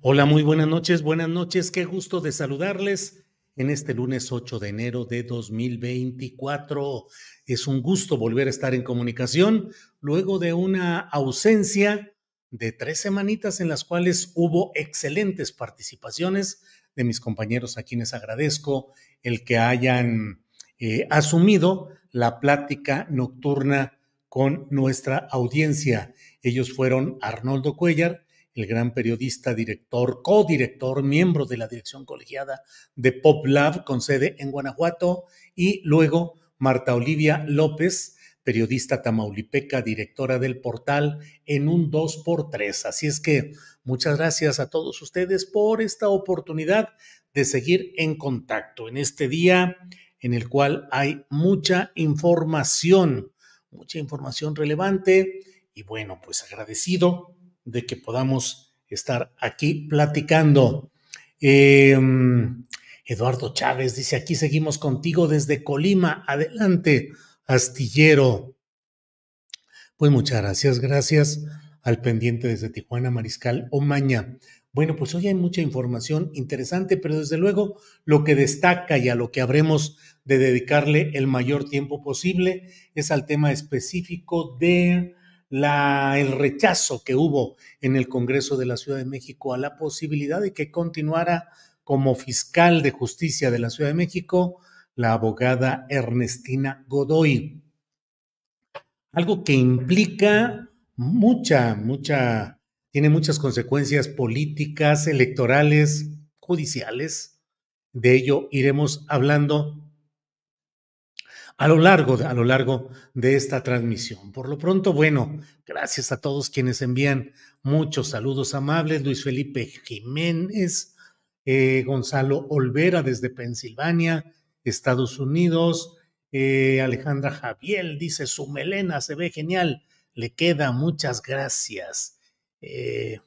Hola, muy buenas noches, buenas noches, qué gusto de saludarles en este lunes 8 de enero de 2024. Es un gusto volver a estar en comunicación luego de una ausencia de tres semanitas en las cuales hubo excelentes participaciones de mis compañeros a quienes agradezco el que hayan eh, asumido la plática nocturna con nuestra audiencia. Ellos fueron Arnoldo Cuellar, el gran periodista, director, codirector, miembro de la dirección colegiada de PopLab con sede en Guanajuato, y luego Marta Olivia López, periodista tamaulipeca, directora del portal en un 2x3. Así es que muchas gracias a todos ustedes por esta oportunidad de seguir en contacto en este día en el cual hay mucha información, mucha información relevante. Y bueno, pues agradecido de que podamos estar aquí platicando. Em, Eduardo Chávez dice, aquí seguimos contigo desde Colima. Adelante, astillero. Pues muchas gracias, gracias al pendiente desde Tijuana, Mariscal Omaña. Bueno, pues hoy hay mucha información interesante, pero desde luego lo que destaca y a lo que habremos de dedicarle el mayor tiempo posible es al tema específico de el rechazo que hubo en el Congreso de la Ciudad de México a la posibilidad de que continuara como fiscal de justicia de la Ciudad de México la abogada Ernestina Godoy. Algo que implica mucha, mucha, tiene muchas consecuencias políticas, electorales, judiciales. De ello iremos hablando a lo largo, a lo largo de esta transmisión. Por lo pronto, bueno, gracias a todos quienes envían muchos saludos amables. Luis Felipe Jiménez, eh, Gonzalo Olvera desde Pensilvania, Estados Unidos. Eh, Alejandra Javier dice, su melena se ve genial, le queda, muchas gracias. Eh,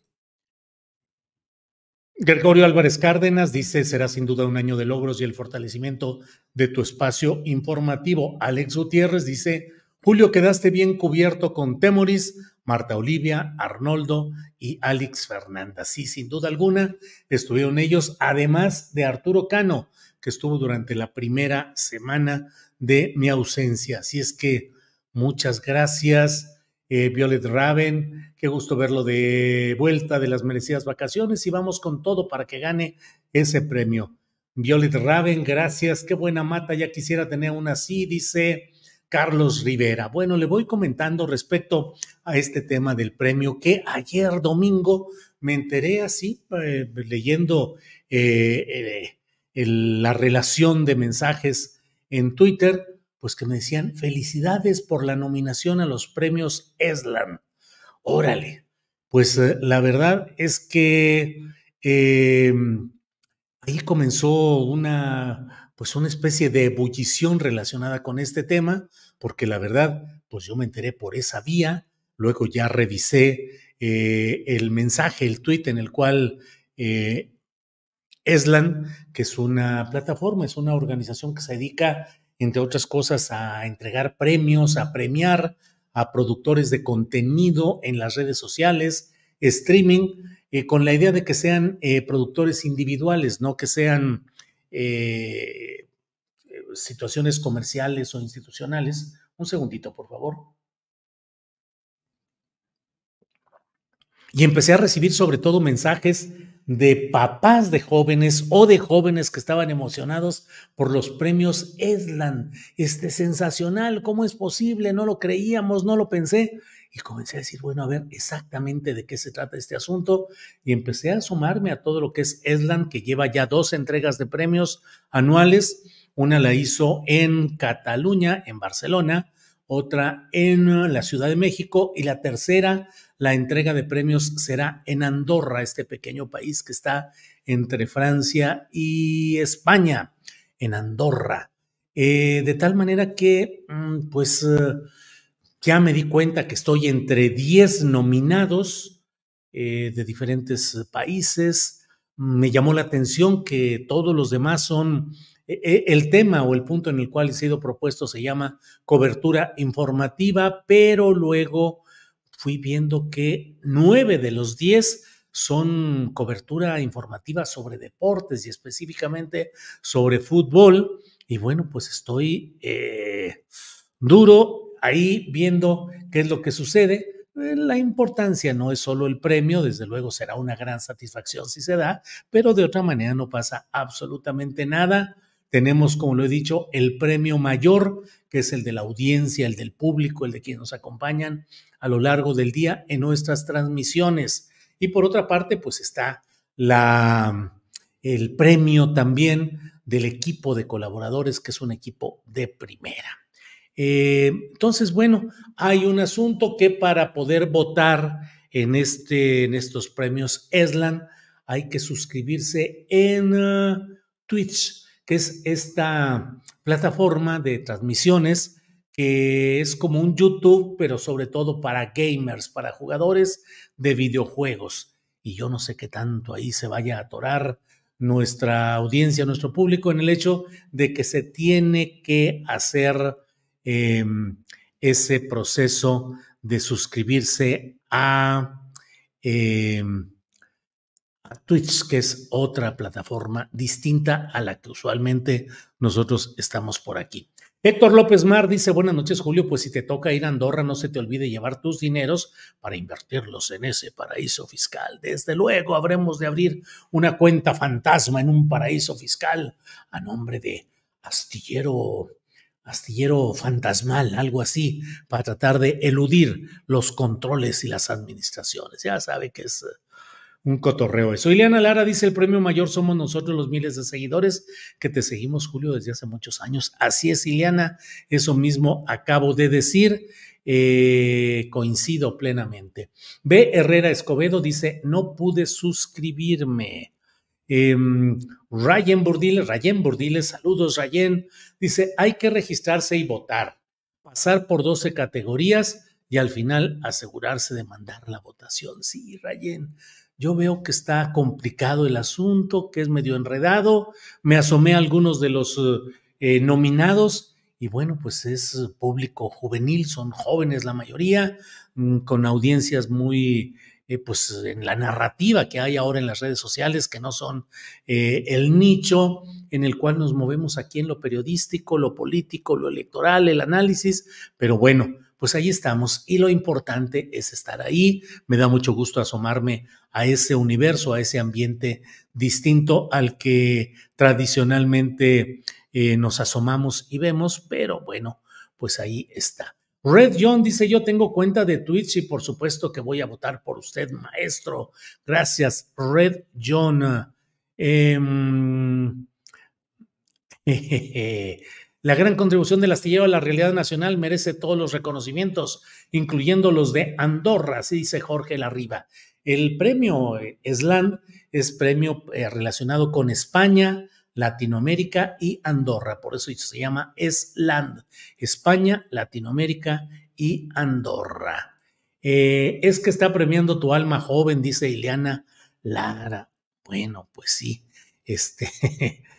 Gregorio Álvarez Cárdenas dice, será sin duda un año de logros y el fortalecimiento de tu espacio informativo. Alex Gutiérrez dice, Julio, quedaste bien cubierto con Temoris, Marta Olivia, Arnoldo y Alex Fernanda. Sí, sin duda alguna, estuvieron ellos, además de Arturo Cano, que estuvo durante la primera semana de mi ausencia. Así es que muchas gracias eh, Violet Raven, qué gusto verlo de vuelta de las merecidas vacaciones y vamos con todo para que gane ese premio. Violet Raven, gracias, qué buena mata, ya quisiera tener una así, dice Carlos Rivera. Bueno, le voy comentando respecto a este tema del premio que ayer domingo me enteré así, eh, leyendo eh, la relación de mensajes en Twitter pues que me decían, felicidades por la nominación a los premios Eslan. Órale, pues eh, la verdad es que em, ahí comenzó una, pues una especie de ebullición relacionada con este tema, porque la verdad, pues yo me enteré por esa vía, luego ya revisé eh, el mensaje, el tweet en el cual eh, Eslan, que es una plataforma, es una organización que se dedica entre otras cosas, a entregar premios, a premiar a productores de contenido en las redes sociales, streaming, eh, con la idea de que sean eh, productores individuales, no que sean eh, situaciones comerciales o institucionales. Un segundito, por favor. Y empecé a recibir sobre todo mensajes de papás de jóvenes o de jóvenes que estaban emocionados por los premios Eslan. Este sensacional, ¿cómo es posible? No lo creíamos, no lo pensé. Y comencé a decir, bueno, a ver exactamente de qué se trata este asunto. Y empecé a sumarme a todo lo que es Eslan, que lleva ya dos entregas de premios anuales. Una la hizo en Cataluña, en Barcelona, otra en la Ciudad de México y la tercera la entrega de premios será en Andorra, este pequeño país que está entre Francia y España, en Andorra. Eh, de tal manera que, mm, pues, eh, ya me di cuenta que estoy entre 10 nominados eh, de diferentes países. Me llamó la atención que todos los demás son e, e, el tema o el punto en el cual he sido propuesto se llama cobertura informativa, pero luego fui viendo que nueve de los diez son cobertura informativa sobre deportes y específicamente sobre fútbol. Y bueno, pues estoy eh, duro ahí viendo qué es lo que sucede eh, la importancia no es solo el premio, desde luego será una gran satisfacción si se da, pero de otra manera no pasa absolutamente nada tenemos, como lo he dicho, el premio mayor, que es el de la audiencia, el del público, el de quienes nos acompañan a lo largo del día en nuestras transmisiones. Y por otra parte, pues está la, el premio también del equipo de colaboradores, que es un equipo de primera. Eh, entonces, bueno, hay un asunto que para poder votar en, este, en estos premios ESLAN hay que suscribirse en ah, Twitch que es esta plataforma de transmisiones que es como un YouTube, pero sobre todo para gamers, para jugadores de videojuegos. Y yo no sé qué tanto ahí se vaya a atorar nuestra audiencia, nuestro público, en el hecho de que se tiene que hacer em, ese proceso de suscribirse a... Em, Twitch, que es otra plataforma distinta a la que usualmente nosotros estamos por aquí. Héctor López Mar dice, buenas noches Julio, pues si te toca ir a Andorra, no se te olvide llevar tus dineros para invertirlos en ese paraíso fiscal. Desde luego habremos de abrir una cuenta fantasma en un paraíso fiscal a nombre de astillero, astillero fantasmal, algo así, para tratar de eludir los controles y las administraciones. Ya sabe que es un cotorreo eso. Ileana Lara dice, el premio mayor somos nosotros los miles de seguidores que te seguimos, Julio, desde hace muchos años. Así es, Ileana, eso mismo acabo de decir. Eh, coincido plenamente. B. Herrera Escobedo dice, no pude suscribirme. Eh, Rayen Burdiles, Rayen Burdiles, saludos Rayen, dice, hay que registrarse y votar, pasar por 12 categorías y al final asegurarse de mandar la votación. Sí, Rayen, yo veo que está complicado el asunto, que es medio enredado, me asomé a algunos de los eh, eh, nominados y bueno, pues es público juvenil, son jóvenes la mayoría, mm, con audiencias muy, eh, pues en la narrativa que hay ahora en las redes sociales, que no son el nicho en el cual nos movemos aquí en lo periodístico, lo político, lo electoral, el análisis, pero bueno, pues ahí estamos y lo importante es estar ahí. Me da mucho gusto asomarme a ese universo, a ese ambiente distinto al que tradicionalmente eh, nos asomamos y vemos, pero bueno, pues ahí está. Red John dice, yo tengo cuenta de Twitch y por supuesto que voy a votar por usted, maestro. Gracias, Red John. Em, La gran contribución del astillero a la realidad nacional merece todos los reconocimientos, incluyendo los de Andorra, así dice Jorge Larriba. El premio eh, SLAN es premio eh, relacionado con España, Latinoamérica y Andorra, por eso se llama SLAN, España, Latinoamérica y Andorra. Eh, es que está premiando tu alma joven, dice Ileana Lara. Bueno, pues sí, este,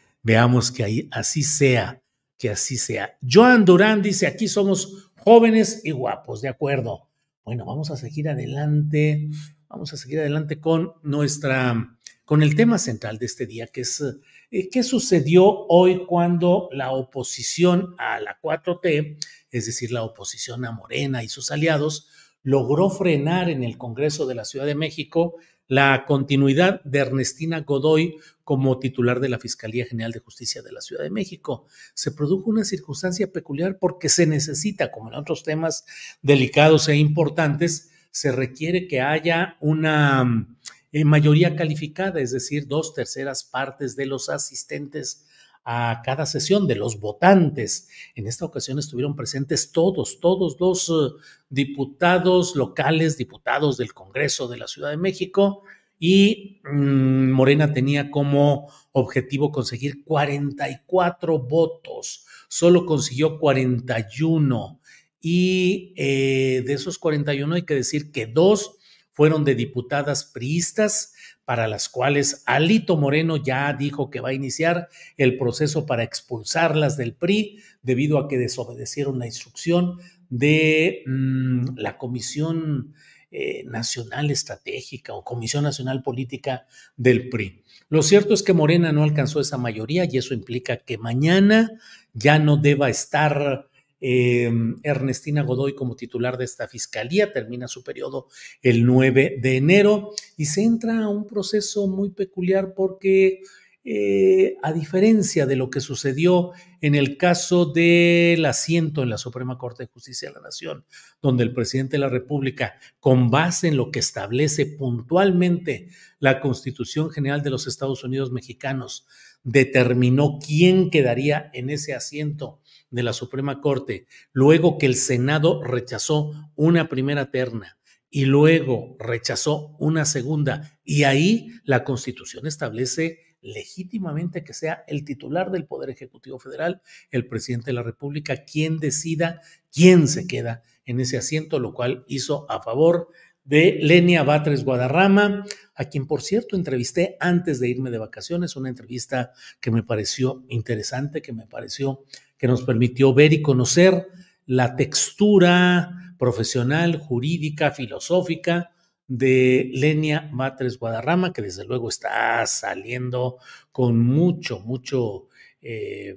veamos que así sea que así sea. Joan Durán dice, aquí somos jóvenes y guapos, de acuerdo. Bueno, vamos a seguir adelante, vamos a seguir adelante con nuestra, con el tema central de este día, que es eh, qué sucedió hoy cuando la oposición a la 4T, es decir, la oposición a Morena y sus aliados, logró frenar en el Congreso de la Ciudad de México la continuidad de Ernestina Godoy como titular de la Fiscalía General de Justicia de la Ciudad de México. Se produjo una circunstancia peculiar porque se necesita, como en otros temas delicados e importantes, se requiere que haya una mm, eh, mayoría calificada, es decir, dos terceras partes de los asistentes a cada sesión de los votantes. En esta ocasión estuvieron presentes todos, todos los eh, diputados locales, diputados del Congreso de la Ciudad de México y mm, Morena tenía como objetivo conseguir 44 votos, solo consiguió 41 y eh, de esos 41 hay que decir que dos fueron de diputadas priistas, para las cuales Alito Moreno ya dijo que va a iniciar el proceso para expulsarlas del PRI debido a que desobedecieron la instrucción de mm, la Comisión eh, Nacional Estratégica o Comisión Nacional Política del PRI. Lo cierto es que Morena no alcanzó esa mayoría y eso implica que mañana ya no deba estar eh, Ernestina Godoy como titular de esta fiscalía, termina su periodo el 9 de enero y se entra a un proceso muy peculiar porque... Eh, a diferencia de lo que sucedió en el caso del asiento en la Suprema Corte de Justicia de la Nación, donde el presidente de la República, con base en lo que establece puntualmente la Constitución General de los Estados Unidos Mexicanos, determinó quién quedaría en ese asiento de la Suprema Corte, luego que el Senado rechazó una primera terna y luego rechazó una segunda, y ahí la Constitución establece legítimamente que sea el titular del Poder Ejecutivo Federal, el presidente de la República, quien decida quién se queda en ese asiento, lo cual hizo a favor de Lenia Batres Guadarrama, a quien por cierto entrevisté antes de irme de vacaciones, una entrevista que me pareció interesante, que me pareció que nos permitió ver y conocer la textura profesional, jurídica, filosófica de Lenia Batres Guadarrama, que desde luego está saliendo con mucho, mucho... Eh,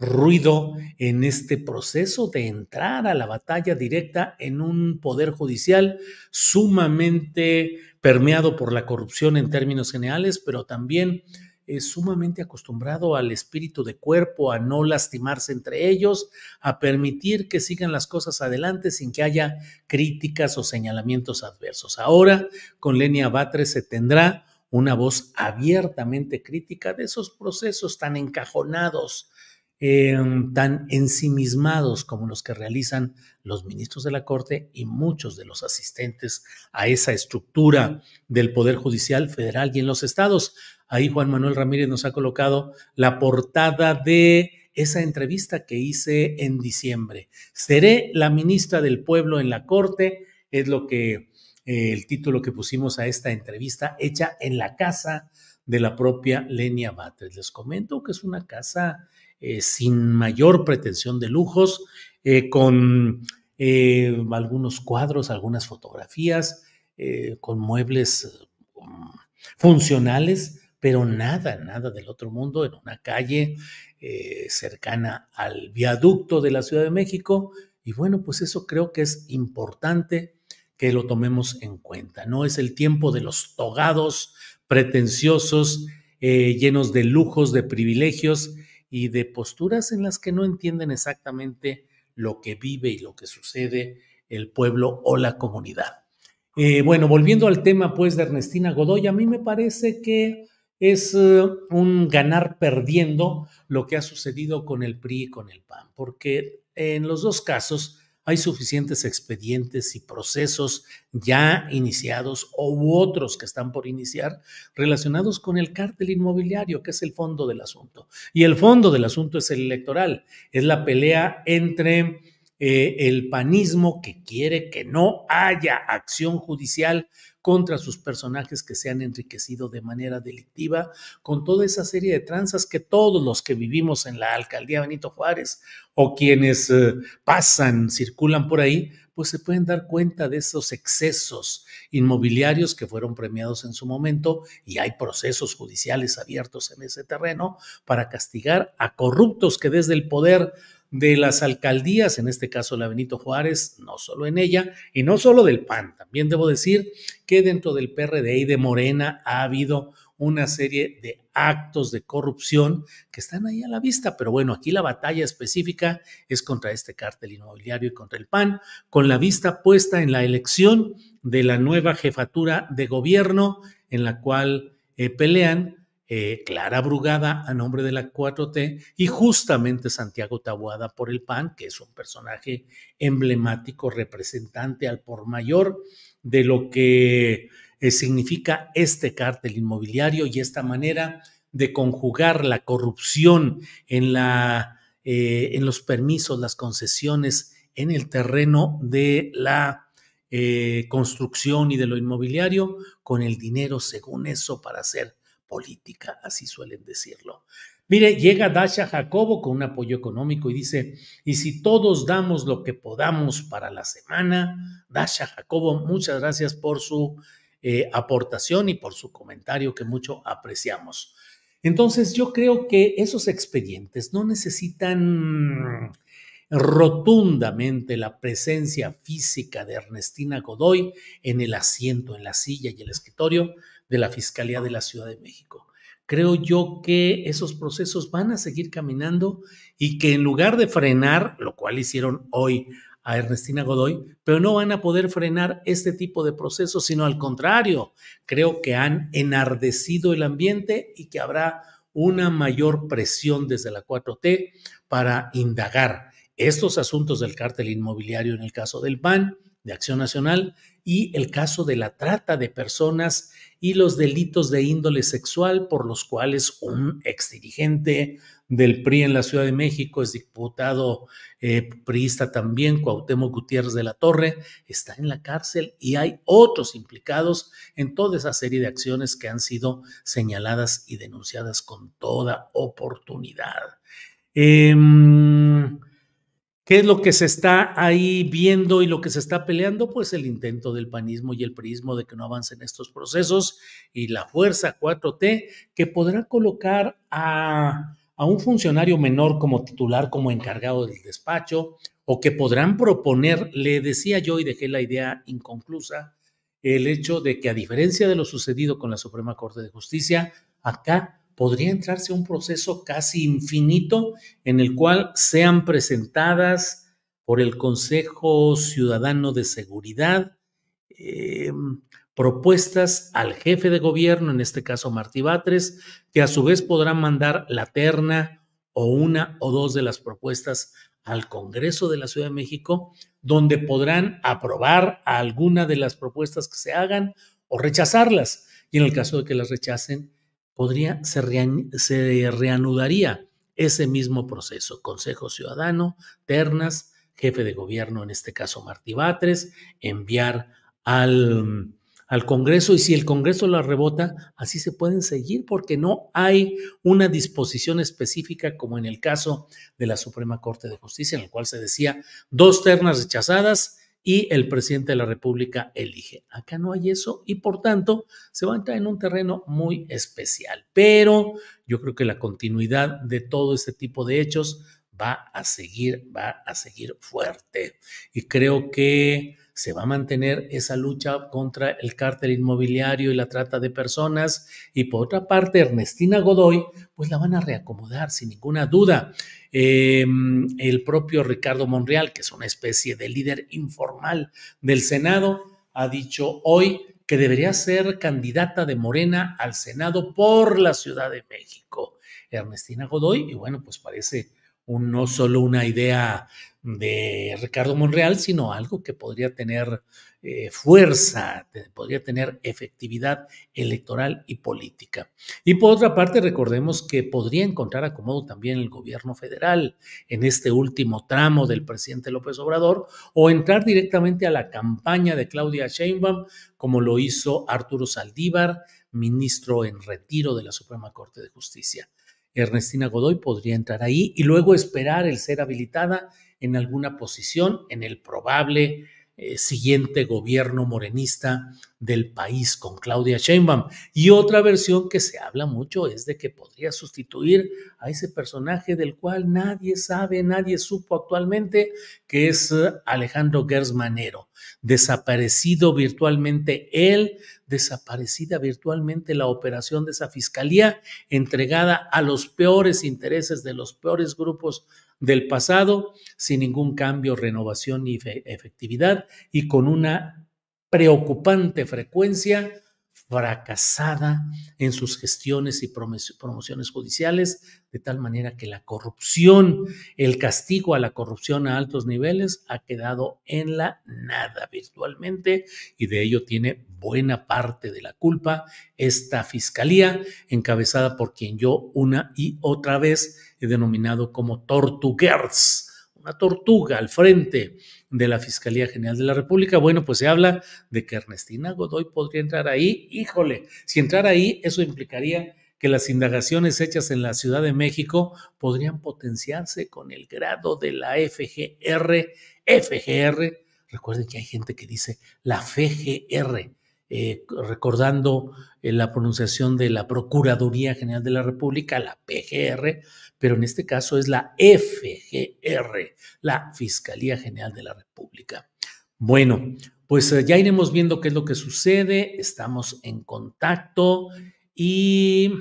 ruido en este proceso de entrar a la batalla directa en un poder judicial sumamente permeado por la corrupción en términos generales, pero también es sumamente acostumbrado al espíritu de cuerpo, a no lastimarse entre ellos, a permitir que sigan las cosas adelante sin que haya críticas o señalamientos adversos. Ahora, con Lenia Batre se tendrá una voz abiertamente crítica de esos procesos tan encajonados Em, tan ensimismados como los que realizan los ministros de la Corte y muchos de los asistentes a esa estructura del Poder Judicial Federal y en los estados. Ahí Juan Manuel Ramírez nos ha colocado la portada de esa entrevista que hice en diciembre. Seré la ministra del pueblo en la Corte, es lo que eh, el título que pusimos a esta entrevista hecha en la casa de la propia Lenia Batres. Les comento que es una casa eh, sin mayor pretensión de lujos, eh, con eh, algunos cuadros, algunas fotografías, con muebles mm, funcionales, pero nada, nada del otro mundo, en una calle cercana al viaducto de la Ciudad de México. Y bueno, pues eso creo que es importante que lo tomemos en cuenta. No es el tiempo de los togados pretenciosos, llenos de lujos, de privilegios y de posturas en las que no entienden exactamente lo que vive y lo que sucede el pueblo o la comunidad. Eh, bueno, volviendo al tema pues de Ernestina Godoy, a mí me parece que es eh, un ganar perdiendo lo que ha sucedido con el PRI y con el PAN, porque en los dos casos hay suficientes expedientes y procesos ya iniciados u otros que están por iniciar relacionados con el cártel inmobiliario, que es el fondo del asunto. Y el fondo del asunto es el electoral, es la pelea entre eh, el panismo que quiere que no haya acción judicial contra sus personajes que se han enriquecido de manera delictiva con toda esa serie de tranzas que todos los que vivimos en la alcaldía Benito Juárez o quienes eh, pasan, circulan por ahí, pues se pueden dar cuenta de esos excesos inmobiliarios que fueron premiados en su momento y hay procesos judiciales abiertos en ese terreno para castigar a corruptos que desde el poder de las alcaldías, en este caso la Benito Juárez, no solo en ella, y no solo del PAN, también debo decir que dentro del PRD y de Morena ha habido una serie de actos de corrupción que están ahí a la vista, pero bueno, aquí la batalla específica es contra este cártel inmobiliario y contra el PAN, con la vista puesta en la elección de la nueva jefatura de gobierno en la cual eh, pelean eh, Clara Brugada a nombre de la 4T y justamente Santiago Tabuada por el PAN, que es un personaje emblemático, representante al por mayor de lo que eh, significa este cártel inmobiliario y esta manera de conjugar la corrupción en, la, eh, en los permisos, las concesiones en el terreno de la construcción y de lo inmobiliario con el dinero, según eso, para hacer política, así suelen decirlo. Mire, llega Dasha Jacobo con un apoyo económico y dice, y si todos damos lo que podamos para la semana, Dasha Jacobo, muchas gracias por su eh, aportación y por su comentario que mucho apreciamos. Entonces yo creo que esos expedientes no necesitan rotundamente la presencia física de Ernestina Godoy en el asiento, en la silla y el escritorio de la Fiscalía de la Ciudad de México. Creo yo que esos procesos van a seguir caminando y que en lugar de frenar, lo cual hicieron hoy a Ernestina Godoy, pero no van a poder frenar este tipo de procesos, sino al contrario, creo que han enardecido el ambiente y que habrá una mayor presión desde la 4T para indagar estos asuntos del cártel inmobiliario en el caso del PAN, Acción Nacional y el caso de la trata de personas y los delitos de índole sexual por los cuales un ex dirigente del PRI en la Ciudad de México, es diputado eh, priista también, Cuauhtémoc Gutiérrez de la Torre, está en la cárcel y hay otros implicados en toda esa serie de acciones que han sido señaladas y denunciadas con toda oportunidad. Em, ¿Qué es lo que se está ahí viendo y lo que se está peleando? Pues el intento del panismo y el prismo de que no avancen estos procesos y la fuerza 4T que podrá colocar a, a un funcionario menor como titular, como encargado del despacho, o que podrán proponer, le decía yo y dejé la idea inconclusa, el hecho de que a diferencia de lo sucedido con la Suprema Corte de Justicia, acá podría entrarse un proceso casi infinito en el cual sean presentadas por el Consejo Ciudadano de Seguridad eh, propuestas al jefe de gobierno, en este caso Martí Batres, que a su vez podrán mandar la terna o una o dos de las propuestas al Congreso de la Ciudad de México, donde podrán aprobar alguna de las propuestas que se hagan o rechazarlas. Y en el caso de que las rechacen, podría, se, reanudaría ese mismo proceso. Consejo Ciudadano, ternas, jefe de gobierno, en este caso Martí Batres, enviar al, al Congreso y si el Congreso la rebota, así se pueden seguir porque no hay una disposición específica como en el caso de la Suprema Corte de Justicia, en el cual se decía dos ternas rechazadas y el presidente de la República elige. Acá no hay eso y por tanto se va a entrar en un terreno muy especial. Pero yo creo que la continuidad de todo este tipo de hechos va a seguir, va a seguir fuerte. Y creo que se va a mantener esa lucha contra el cártel inmobiliario y la trata de personas. Y por otra parte, Ernestina Godoy, pues la van a reacomodar sin ninguna duda. Em, el propio Ricardo Monreal, que es una especie de líder informal del Senado, ha dicho hoy que debería ser candidata de Morena al Senado por la Ciudad de México. Ernestina Godoy, y bueno, pues parece no solo una idea de Ricardo Monreal, sino algo que podría tener eh, fuerza, podría tener efectividad electoral y política. Y por otra parte, recordemos que podría encontrar acomodo también el gobierno federal en este último tramo del presidente López Obrador o entrar directamente a la campaña de Claudia Sheinbaum, como lo hizo Arturo Saldívar, ministro en retiro de la Suprema Corte de Justicia. Ernestina Godoy podría entrar ahí y luego esperar el ser habilitada en alguna posición en el probable eh, siguiente gobierno morenista del país con Claudia Sheinbaum. Y otra versión que se habla mucho es de que podría sustituir a ese personaje del cual nadie sabe, nadie supo actualmente, que es eh, Alejandro Gersmanero. Desaparecido virtualmente él, desaparecida virtualmente la operación de esa fiscalía entregada a los peores intereses de los peores grupos del pasado, sin ningún cambio, renovación ni efectividad y con una preocupante frecuencia fracasada en sus gestiones y promociones judiciales, de tal manera que la corrupción, el castigo a la corrupción a altos niveles ha quedado en la nada virtualmente y de ello tiene buena parte de la culpa esta fiscalía encabezada por quien yo una y otra vez he denominado como Tortuguers una tortuga al frente de la Fiscalía General de la República, bueno, pues se habla de que Ernestina Godoy podría entrar ahí. Híjole, si entrar ahí, eso implicaría que las indagaciones hechas en la Ciudad de México podrían potenciarse con el grado de la FGR. FGR, recuerden que hay gente que dice la FGR, eh, recordando eh, la pronunciación de la Procuraduría General de la República, la PGR, pero en este caso es la FGR, la Fiscalía General de la República. Bueno, pues eh, ya iremos viendo qué es lo que sucede, estamos en contacto y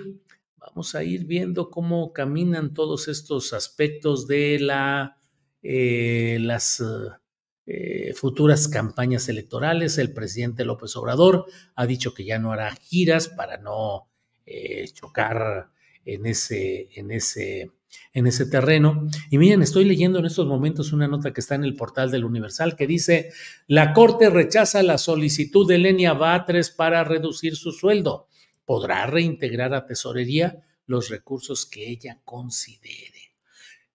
vamos a ir viendo cómo caminan todos estos aspectos de la, las eh, futuras campañas electorales. El presidente López Obrador ha dicho que ya no hará giras para no eh, chocar en ese, en ese, en ese terreno. Y miren, estoy leyendo en estos momentos una nota que está en el portal del Universal que dice, la Corte rechaza la solicitud de Lenia Batres para reducir su sueldo. Podrá reintegrar a tesorería los recursos que ella considere.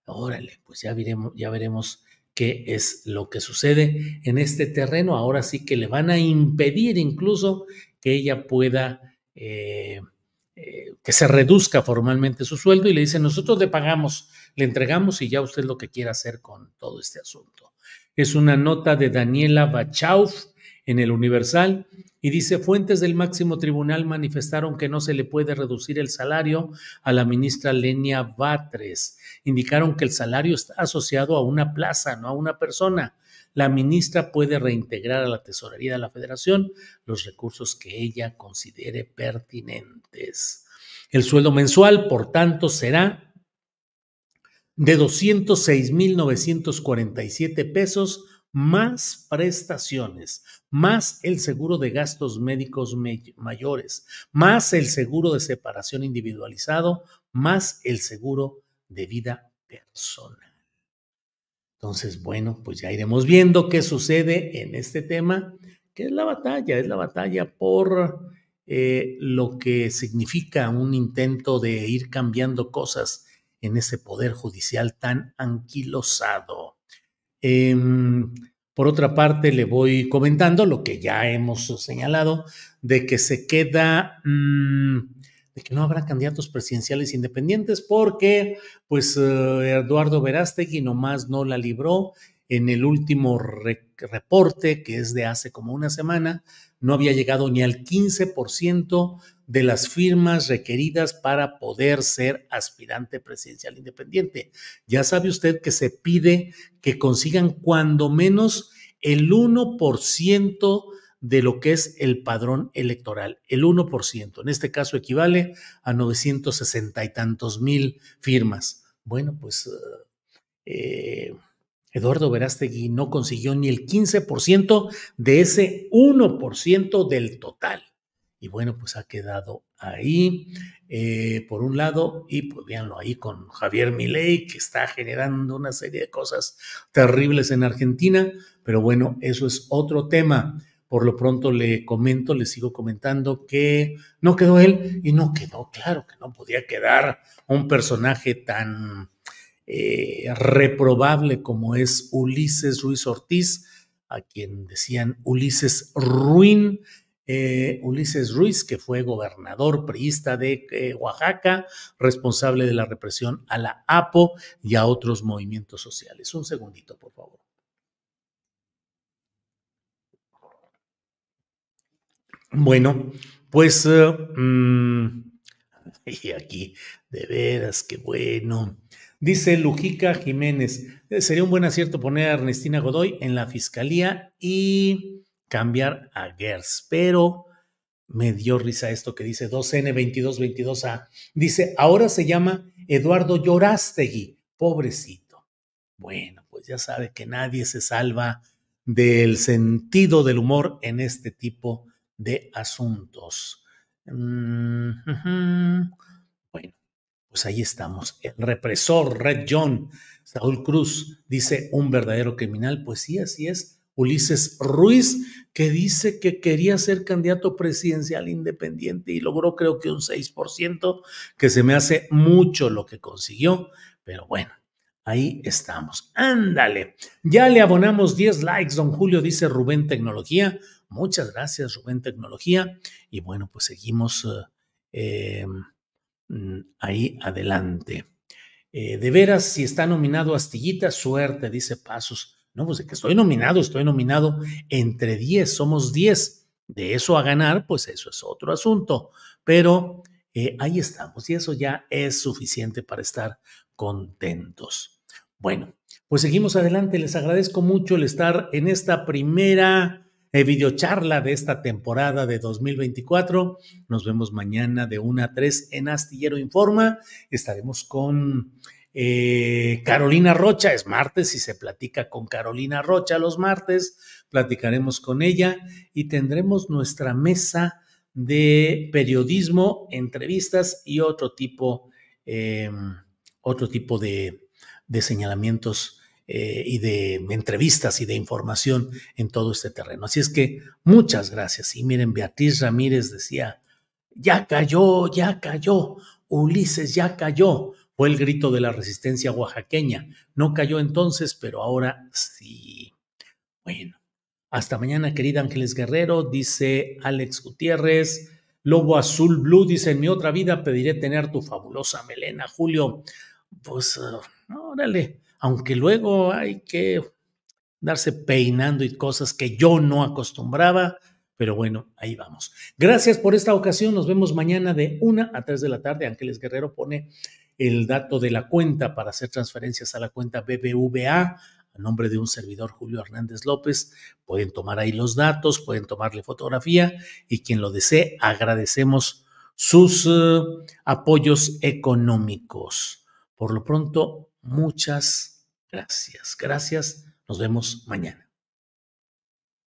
Órale, pues ya veremos, ya veremos qué es lo que sucede en este terreno. Ahora sí que le van a impedir incluso que ella pueda, eh, eh, que se reduzca formalmente su sueldo y le dicen, nosotros le pagamos, le entregamos y ya usted lo que quiera hacer con todo este asunto. Es una nota de Daniela Bachauf en el Universal y dice, fuentes del máximo tribunal manifestaron que no se le puede reducir el salario a la ministra Lenia Batres. Indicaron que el salario está asociado a una plaza, no a una persona. La ministra puede reintegrar a la tesorería de la federación los recursos que ella considere pertinentes. El sueldo mensual, por tanto, será de 206.947 pesos más prestaciones, más el seguro de gastos médicos mayores, más el seguro de separación individualizado, más el seguro de vida personal. Entonces, bueno, pues ya iremos viendo qué sucede en este tema, que es la batalla, es la batalla por eh, lo que significa un intento de ir cambiando cosas en ese poder judicial tan anquilosado. Em, por otra parte, le voy comentando lo que ya hemos señalado, de que se queda, mm, de que no habrá candidatos presidenciales independientes porque, pues, eh, Eduardo Verástegui nomás no la libró en el último reporte, que es de hace como una semana, no había llegado ni al 15% de las firmas requeridas para poder ser aspirante presidencial independiente. Ya sabe usted que se pide que consigan cuando menos el 1% de lo que es el padrón electoral, el 1%. En este caso equivale a 960 y tantos mil firmas. Bueno, pues eh, Eduardo Verástegui no consiguió ni el 15% de ese 1% del total. Y bueno, pues ha quedado ahí, eh, por un lado, y pues véanlo ahí con Javier Milei, que está generando una serie de cosas terribles en Argentina, pero bueno, eso es otro tema. Por lo pronto le comento, le sigo comentando que no quedó él y no quedó, claro que no podía quedar un personaje tan eh, reprobable como es Ulises Ruiz Ortiz, a quien decían Ulises Ruin, eh, Ulises Ruiz, que fue gobernador priista de eh, Oaxaca, responsable de la represión a la APO y a otros movimientos sociales. Un segundito, por favor. Bueno, pues, mm, y aquí, de veras, qué bueno. Dice Lujica Jiménez, eh, sería un buen acierto poner a Ernestina Godoy en la fiscalía y cambiar a Gers, pero me dio risa esto que dice 2N2222A. Dice, ahora se llama Eduardo Llorastegui, pobrecito. Bueno, pues ya sabe que nadie se salva del sentido del humor en este tipo de asuntos. Mm, bueno, pues ahí estamos. El eh, represor, Red John, Saúl Cruz, dice un verdadero criminal. Pues sí, así es. Ulises Ruiz, que dice que quería ser candidato presidencial independiente y logró creo que un 6%, que se me hace mucho lo que consiguió, pero bueno, ahí estamos. Ándale, ya le abonamos 10 likes, don Julio dice Rubén Tecnología. Muchas gracias, Rubén Tecnología. Y bueno, pues seguimos eh, em, Mm, ahí adelante. Eh, de veras, si está nominado Astillita, suerte, dice Pasos. No, pues de que estoy nominado, estoy nominado entre 10, somos 10. De eso a ganar, pues eso es otro asunto. Pero eh, ahí estamos y eso ya es suficiente para estar contentos. Bueno, pues seguimos adelante. Les agradezco mucho el estar en esta primera videocharla de esta temporada de 2024. Nos vemos mañana de 1 a 3 en Astillero Informa. Estaremos con eh, Carolina Rocha, es martes y se platica con Carolina Rocha los martes, platicaremos con ella y tendremos nuestra mesa de periodismo, entrevistas y otro tipo, em, otro tipo de, de señalamientos eh, y de entrevistas y de información en todo este terreno. Así es que muchas gracias. Y miren, Beatriz Ramírez decía, ya cayó, ya cayó, Ulises ya cayó. Fue el grito de la resistencia oaxaqueña. No cayó entonces, pero ahora sí. Bueno, hasta mañana, querida Ángeles Guerrero, dice Alex Gutiérrez. Lobo Azul Blue dice, en mi otra vida pediré tener tu fabulosa melena, Julio. Pues, ah, órale aunque luego hay que darse peinando y cosas que yo no acostumbraba, pero bueno, ahí vamos. Gracias por esta ocasión. Nos vemos mañana de 1 a 3 de la tarde. Ángeles Guerrero pone el dato de la cuenta para hacer transferencias a la cuenta BBVA a nombre de un servidor Julio Hernández López. Pueden tomar ahí los datos, pueden tomarle fotografía y quien lo desee, agradecemos sus eh, apoyos económicos. Por lo pronto, muchas gracias Gracias, gracias. Nos vemos mañana.